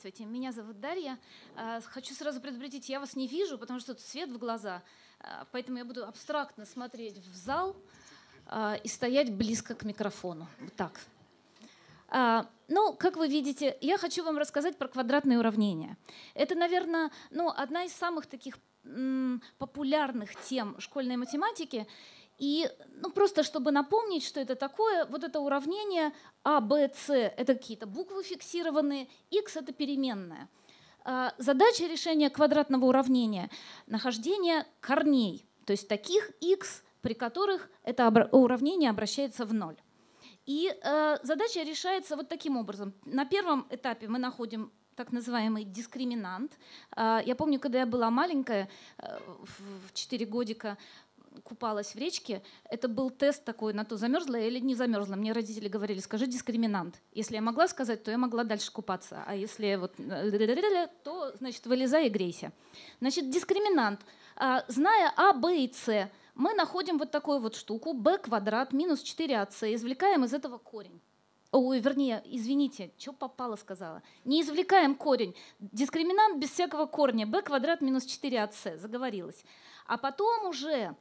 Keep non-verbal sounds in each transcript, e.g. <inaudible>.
Здравствуйте, меня зовут Дарья. Э, хочу сразу предупредить, я вас не вижу, потому что тут свет в глаза, э, поэтому я буду абстрактно смотреть в зал э, и стоять близко к микрофону. Вот так. Ну, как вы видите, я хочу вам рассказать про квадратные уравнения. Это, наверное, ну, одна из самых таких популярных тем школьной математики. И ну, просто чтобы напомнить, что это такое, вот это уравнение А, Б, С — это какие-то буквы фиксированные, X — это переменная. А, задача решения квадратного уравнения — нахождение корней, то есть таких X, при которых это уравнение обращается в ноль. И э, задача решается вот таким образом. На первом этапе мы находим так называемый дискриминант. А, я помню, когда я была маленькая, э, в 4 годика, купалась в речке, это был тест такой на то, замерзла я или не замерзла. Мне родители говорили, скажи дискриминант. Если я могла сказать, то я могла дальше купаться. А если вот э, то, значит, вылезай и грейся. Значит, дискриминант. А, зная А, Б и С, мы находим вот такую вот штуку, b квадрат минус 4ac, а извлекаем из этого корень. Ой, вернее, извините, что попало сказала. Не извлекаем корень. Дискриминант без всякого корня. b квадрат минус 4ac. А заговорилась. А потом уже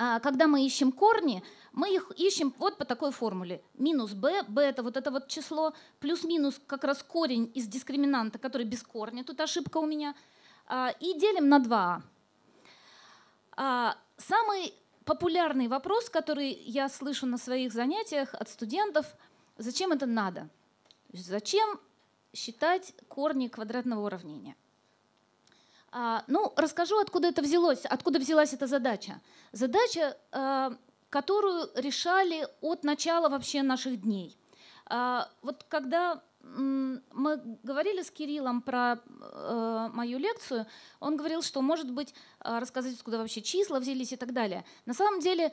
а, когда мы ищем корни, мы их ищем вот по такой формуле. Минус b, b это вот это вот число, плюс-минус как раз корень из дискриминанта, который без корня, тут ошибка у меня, а, и делим на 2а. А, самый популярный вопрос, который я слышу на своих занятиях от студентов, зачем это надо? Зачем считать корни квадратного уравнения? А, ну, расскажу, откуда это взялось, откуда взялась эта задача. Задача, а, которую решали от начала вообще наших дней. А, вот когда мы говорили с Кириллом про э, мою лекцию, он говорил, что, может быть, рассказать, откуда вообще числа взялись и так далее. На самом деле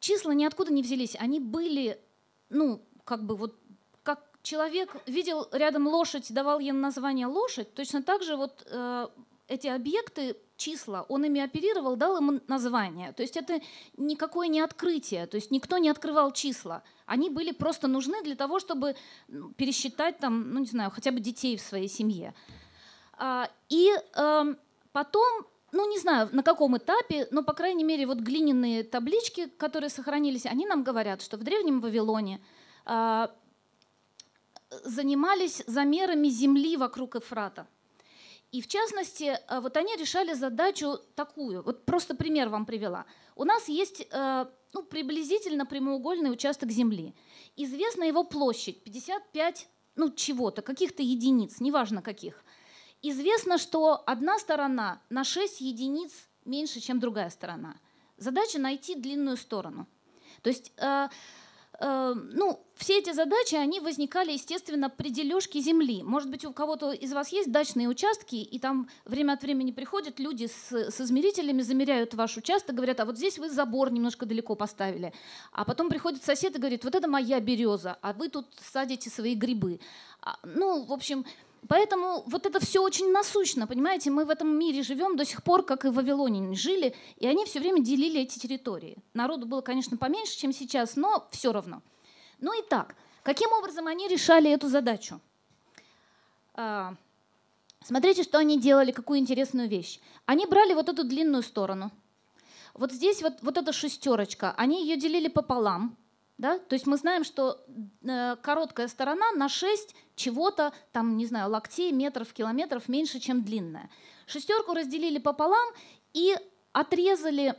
числа ниоткуда не взялись. Они были, ну, как бы вот как человек видел рядом лошадь, давал ей название лошадь, точно так же вот э, эти объекты, числа, он ими оперировал, дал им название. То есть это никакое не открытие, то есть никто не открывал числа. Они были просто нужны для того, чтобы ну, пересчитать там, ну не знаю, хотя бы детей в своей семье. А, и эм, потом ну, не знаю, на каком этапе, но, по крайней мере, вот глиняные таблички, которые сохранились, они нам говорят, что в Древнем Вавилоне а, занимались замерами земли вокруг Эфрата. И в частности, э, вот они решали задачу такую. Вот просто пример вам привела. У нас есть э, ну, приблизительно прямоугольный участок Земли. Известна его площадь 55 ну, чего-то, каких-то единиц, неважно каких. Известно, что одна сторона на 6 единиц меньше, чем другая сторона. Задача найти длинную сторону. То есть э, Э, ну, все эти задачи, они возникали, естественно, при дележке земли. Может быть, у кого-то из вас есть дачные участки, и там время от времени приходят люди с, с измерителями, замеряют ваш участок, говорят, а вот здесь вы забор немножко далеко поставили. А потом приходит сосед и говорит, вот это моя береза, а вы тут садите свои грибы. А, ну, в общем, Поэтому вот это все очень насущно, понимаете, мы в этом мире живем до сих пор, как и в Вавилоне жили, и они все время делили эти территории. Народу было, конечно, поменьше, чем сейчас, но все равно. Ну и так, каким образом они решали эту задачу? А, смотрите, что они делали, какую интересную вещь. Они брали вот эту длинную сторону. Вот здесь вот, вот эта шестерочка, они ее делили пополам, да? То есть мы знаем, что э, короткая сторона на 6 чего-то, там, не знаю, локтей, метров, километров меньше, чем длинная. Шестерку разделили пополам и отрезали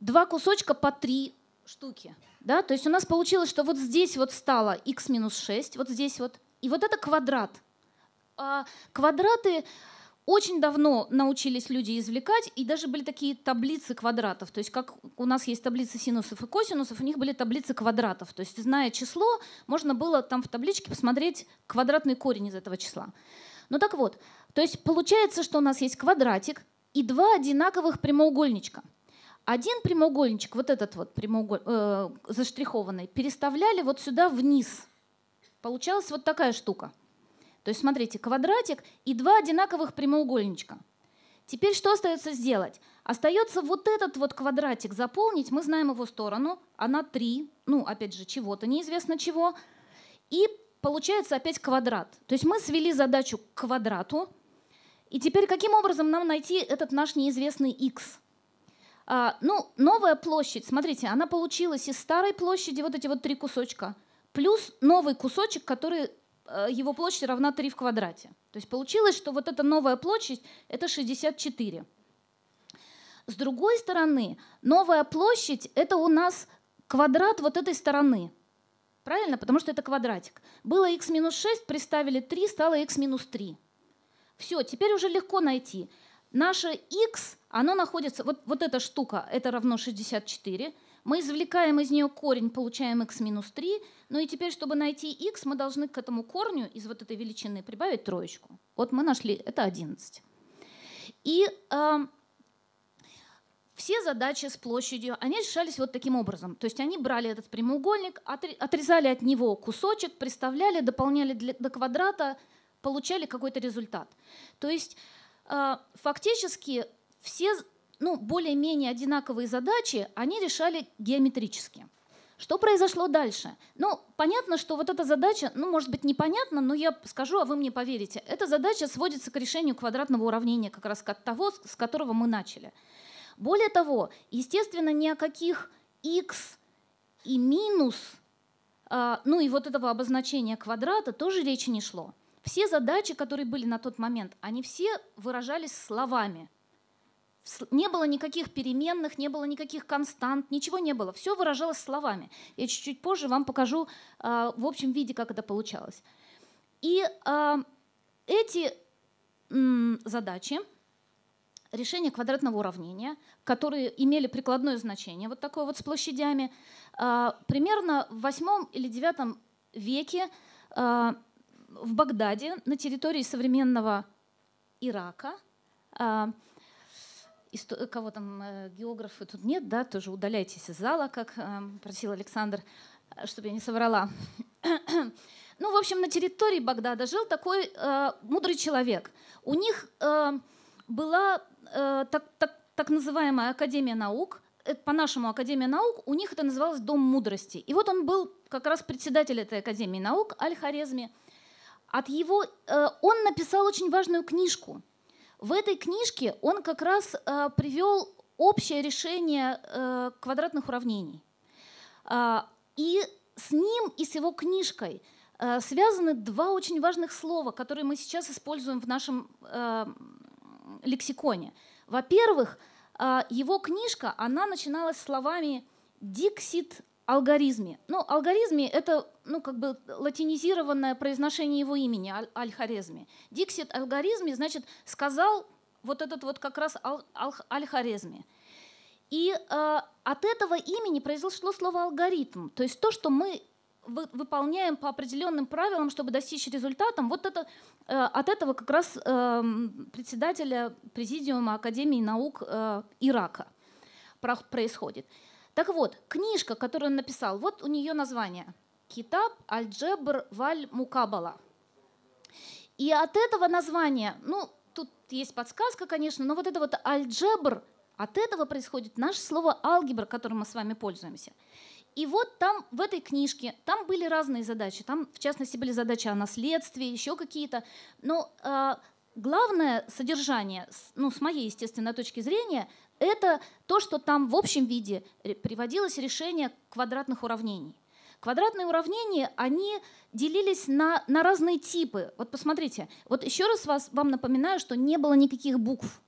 два кусочка по три штуки. Да? То есть у нас получилось, что вот здесь вот стало x минус 6, вот здесь вот. И вот это квадрат. А квадраты очень давно научились люди извлекать, и даже были такие таблицы квадратов. То есть как у нас есть таблицы синусов и косинусов, у них были таблицы квадратов. То есть зная число, можно было там в табличке посмотреть квадратный корень из этого числа. Ну так вот, то есть получается, что у нас есть квадратик и два одинаковых прямоугольничка. Один прямоугольничек, вот этот вот прямоуголь, э, заштрихованный, переставляли вот сюда вниз. Получалась вот такая штука – то есть смотрите, квадратик и два одинаковых прямоугольничка. Теперь что остается сделать? Остается вот этот вот квадратик заполнить. Мы знаем его сторону. Она 3. Ну, опять же, чего-то, неизвестно чего. И получается опять квадрат. То есть мы свели задачу к квадрату. И теперь каким образом нам найти этот наш неизвестный x? А, ну, новая площадь, смотрите, она получилась из старой площади, вот эти вот три кусочка, плюс новый кусочек, который Э, его площадь равна 3 в квадрате. То есть получилось, что вот эта новая площадь — это 64. С другой стороны, новая площадь — это у нас квадрат вот этой стороны. Правильно? Потому что это квадратик. Было x минус 6, приставили 3, стало x минус 3. Все, теперь уже легко найти. Наше x, оно находится, вот, вот эта штука, это равно 64, мы извлекаем из нее корень, получаем x минус 3. Ну и теперь, чтобы найти x, мы должны к этому корню из вот этой величины прибавить троечку. Вот мы нашли, это 11. И э, все задачи с площадью, они решались вот таким образом. То есть они брали этот прямоугольник, отрезали от него кусочек, представляли, дополняли для, до квадрата, получали какой-то результат. То есть э, фактически все ну, более-менее одинаковые задачи они решали геометрически. Что произошло дальше? Ну, понятно, что вот эта задача, ну, может быть, непонятно, но я скажу, а вы мне поверите. Эта задача сводится к решению квадратного уравнения, как раз от того, с которого мы начали. Более того, естественно, ни о каких x и минус, а, ну и вот этого обозначения квадрата тоже речи не шло. Все задачи, которые были на тот момент, они все выражались словами – не было никаких переменных, не было никаких констант, ничего не было. Все выражалось словами. Я чуть-чуть позже вам покажу э, в общем виде, как это получалось. И э, эти э, задачи, решение квадратного уравнения, которые имели прикладное значение, вот такое вот с площадями, э, примерно в 8 или 9 веке э, в Багдаде на территории современного Ирака – Э, кого там э, географы тут нет, да, тоже удаляйтесь из зала, как эм, просил Александр, э, чтобы я не соврала. <clears throat> ну, в общем, на территории Багдада жил такой э, мудрый человек. У них э, была э, так, так, так называемая Академия наук, по-нашему Академия наук, у них это называлось Дом мудрости. И вот он был как раз председатель этой Академии наук Аль-Харезми. От его, э, он написал очень важную книжку – в этой книжке он как раз э, привел общее решение э, квадратных уравнений. Э, и с ним и с его книжкой э, связаны два очень важных слова, которые мы сейчас используем в нашем э, лексиконе. Во-первых, э, его книжка, она начиналась словами «Dixit алгоризме. Ну, алгоризме — это ну, как бы латинизированное произношение его имени, Аль-Хорезми. Диксит алгоризме значит «сказал вот этот вот как раз Аль-Хорезми». И э, от этого имени произошло слово «алгоритм», то есть то, что мы вы, выполняем по определенным правилам, чтобы достичь результата. Вот это, э, от этого как раз э, председателя Президиума Академии наук э, Ирака происходит. Так вот, книжка, которую он написал, вот у нее название. Китаб Аль-Джебр Валь Мукабала. И от этого названия, ну, тут есть подсказка, конечно, но вот это вот Аль-Джебр, от этого происходит наше слово алгебра, которым мы с вами пользуемся. И вот там, в этой книжке, там были разные задачи. Там, в частности, были задачи о наследстве, еще какие-то. Но а, главное содержание, ну, с моей, естественно, точки зрения, это то, что там в общем виде приводилось решение квадратных уравнений. Квадратные уравнения, они делились на, на разные типы. Вот посмотрите, вот еще раз вас, вам напоминаю, что не было никаких букв.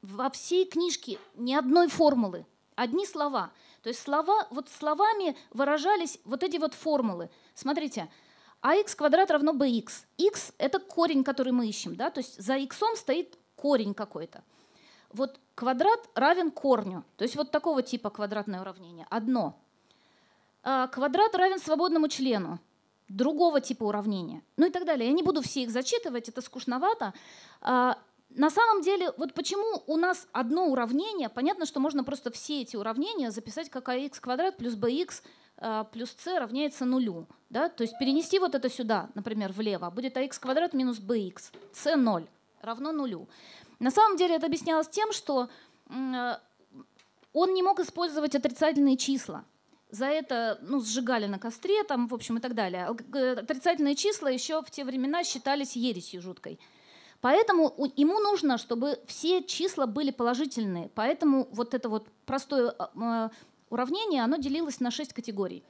Во всей книжке ни одной формулы, одни слова. То есть слова, вот словами выражались вот эти вот формулы. Смотрите, ax а квадрат равно bx. x — это корень, который мы ищем. Да? То есть за x стоит корень какой-то. Вот квадрат равен корню. То есть вот такого типа квадратное уравнение. Одно. А квадрат равен свободному члену другого типа уравнения. Ну и так далее. Я не буду все их зачитывать, это скучновато. А, на самом деле, вот почему у нас одно уравнение, понятно, что можно просто все эти уравнения записать как ax а квадрат плюс bx а, плюс c равняется нулю. Да? То есть перенести вот это сюда, например, влево, будет ax квадрат минус bx. c 0 равно нулю. На самом деле это объяснялось тем, что а, он не мог использовать отрицательные числа. За это ну, сжигали на костре, там, в общем, и так далее. Отрицательные числа еще в те времена считались ересью жуткой. Поэтому ему нужно, чтобы все числа были положительные. Поэтому вот это вот простое а, уравнение, оно делилось на шесть категорий.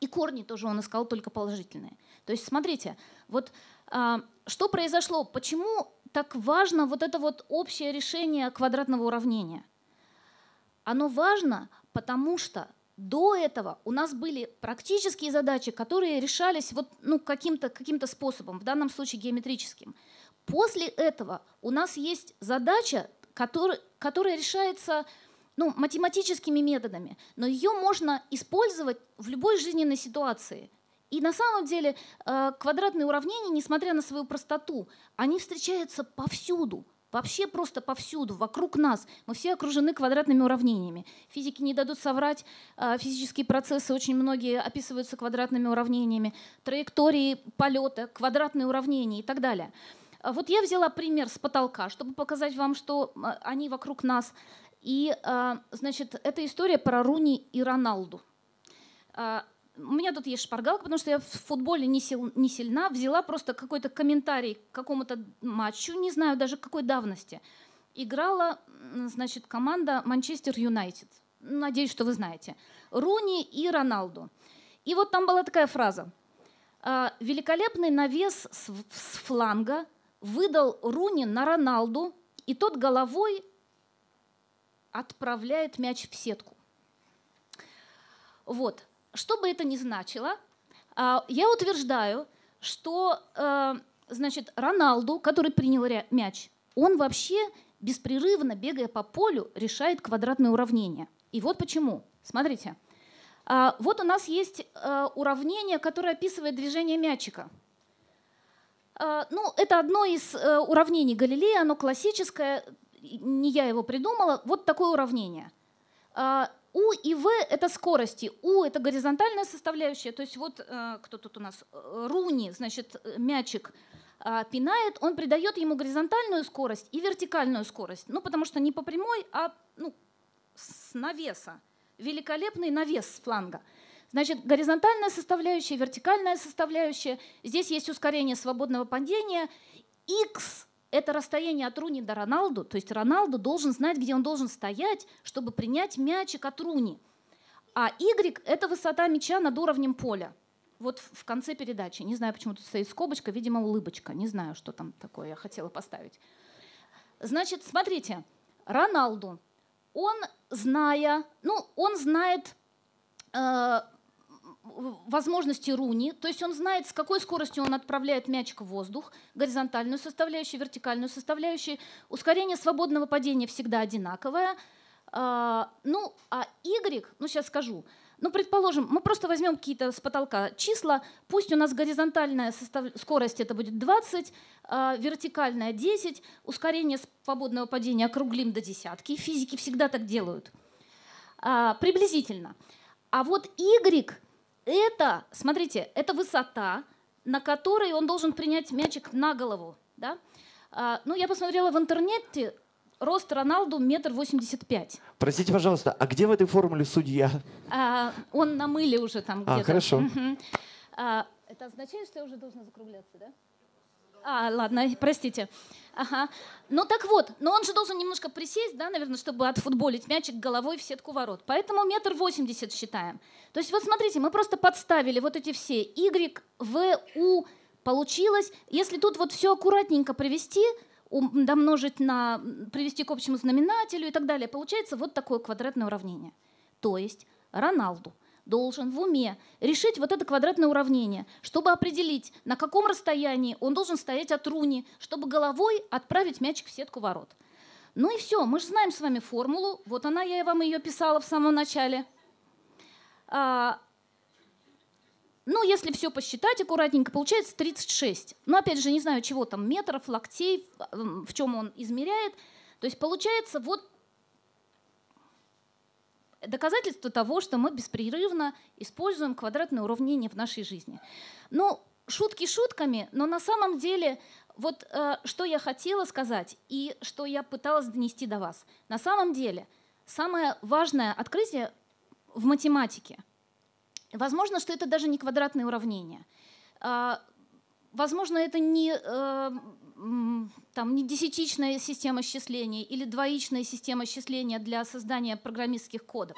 И корни тоже он искал только положительные. То есть смотрите, вот э, что произошло, почему так важно вот это вот общее решение квадратного уравнения? Оно важно, потому что до этого у нас были практические задачи, которые решались вот, ну, каким-то каким способом, в данном случае геометрическим. После этого у нас есть задача, который, которая решается ну, математическими методами, но ее можно использовать в любой жизненной ситуации. И на самом деле э, квадратные уравнения, несмотря на свою простоту, они встречаются повсюду. Вообще просто повсюду, вокруг нас. Мы все окружены квадратными уравнениями. Физики не дадут соврать. Э, физические процессы очень многие описываются квадратными уравнениями. Траектории полета, квадратные уравнения и так далее. Э, вот я взяла пример с потолка, чтобы показать вам, что они вокруг нас. И, а, значит, эта история про Руни и Роналду. А, у меня тут есть шпаргалка, потому что я в футболе не, сил, не сильна. Взяла просто какой-то комментарий к какому-то матчу, не знаю даже какой давности. Играла, значит, команда Манчестер Юнайтед. Надеюсь, что вы знаете. Руни и Роналду. И вот там была такая фраза. «А, великолепный навес с фланга выдал Руни на Роналду, и тот головой отправляет мяч в сетку. Вот. Что бы это ни значило, а, я утверждаю, что э, значит, Роналду, который принял мяч, он вообще беспрерывно, бегая по полю, решает квадратное уравнение. И вот почему. Смотрите. А, вот у нас есть э, уравнение, которое описывает движение мячика. А, ну, это одно из э, уравнений Галилея, оно классическое, не я его придумала, вот такое уравнение. А, у и В — это скорости, У — это горизонтальная составляющая, то есть вот э, кто тут у нас, э, Руни, значит, мячик а, пинает, он придает ему горизонтальную скорость и вертикальную скорость, ну потому что не по прямой, а ну, с навеса, великолепный навес с фланга. Значит, горизонтальная составляющая, вертикальная составляющая, здесь есть ускорение свободного падения, x это расстояние от Руни до Роналду, то есть Роналду должен знать, где он должен стоять, чтобы принять мячик от Руни. А Y — это высота мяча над уровнем поля. Вот в конце передачи. Не знаю, почему тут стоит скобочка, видимо, улыбочка. Не знаю, что там такое я хотела поставить. Значит, смотрите, Роналду, он зная, ну, он знает э, возможности Руни, то есть он знает, с какой скоростью он отправляет мяч в воздух, горизонтальную составляющую, вертикальную составляющую. Ускорение свободного падения всегда одинаковое. А, ну, а Y, ну сейчас скажу, ну, предположим, мы просто возьмем какие-то с потолка числа, пусть у нас горизонтальная состав... скорость это будет 20, э, а вертикальная 10, ускорение свободного падения округлим до десятки. Физики всегда так делают. Э, приблизительно. А вот Y это, смотрите, это высота, на которой он должен принять мячик на голову. Да? А, ну, я посмотрела в интернете, рост Роналду метр восемьдесят пять. Простите, пожалуйста, а где в этой формуле судья? А, он на мыле уже там а, где-то. А, хорошо. Угу. А, это означает, что я уже должна закругляться, да? А, ладно, <laughs> простите. Ага. Ну так вот, но он же должен немножко присесть, да, наверное, чтобы отфутболить мячик головой в сетку ворот. Поэтому метр восемьдесят считаем. То есть вот смотрите, мы просто подставили вот эти все Y, V, U. Получилось, если тут вот все аккуратненько привести, домножить на, привести к общему знаменателю и так далее, получается вот такое квадратное уравнение. То есть Роналду должен в уме решить вот это квадратное уравнение, чтобы определить, на каком расстоянии он должен стоять от руни, чтобы головой отправить мячик в сетку ворот. Ну и все, мы же знаем с вами формулу. Вот она, я вам ее писала в самом начале. А, ну, если все посчитать аккуратненько, получается 36. Но опять же, не знаю, чего там, метров, локтей, в чем он измеряет. То есть получается вот доказательство того, что мы беспрерывно используем квадратное уравнение в нашей жизни. Ну, шутки шутками, но на самом деле вот э, что я хотела сказать и что я пыталась донести до вас. На самом деле самое важное открытие в математике. Возможно, что это даже не квадратные уравнения. Э, возможно, это не э, там, не десятичная система счисления или двоичная система счисления для создания программистских кодов.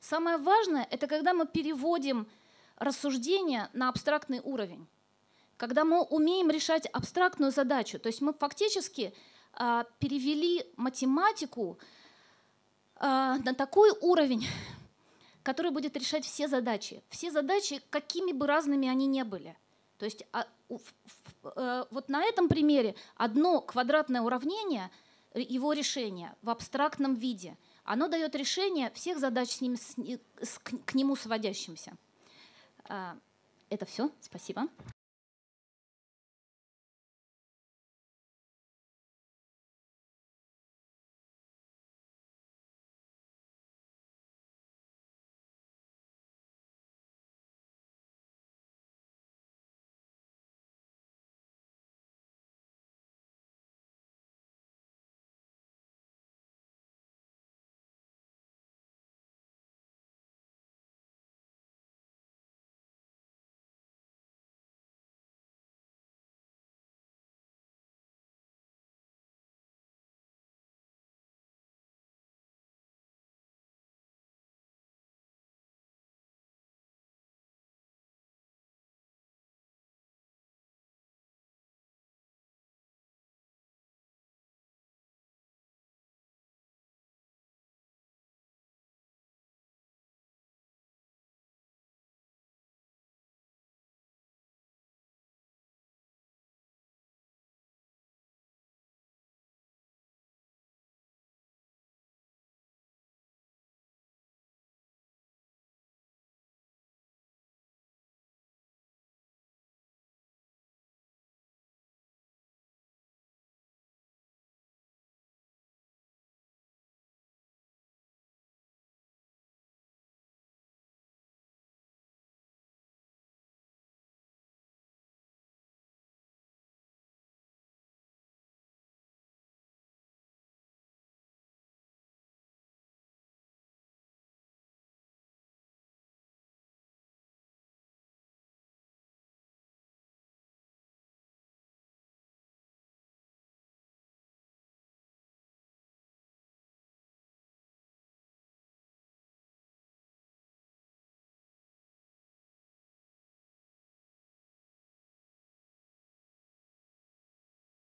Самое важное — это когда мы переводим рассуждение на абстрактный уровень, когда мы умеем решать абстрактную задачу. То есть мы фактически э, перевели математику э, на такой уровень, который будет решать все задачи. Все задачи, какими бы разными они ни были — то есть а, э, вот на этом примере одно квадратное уравнение, э, его решение в абстрактном виде, оно дает решение всех задач с ним, с, э, к, к нему сводящимся. А, это все. Спасибо.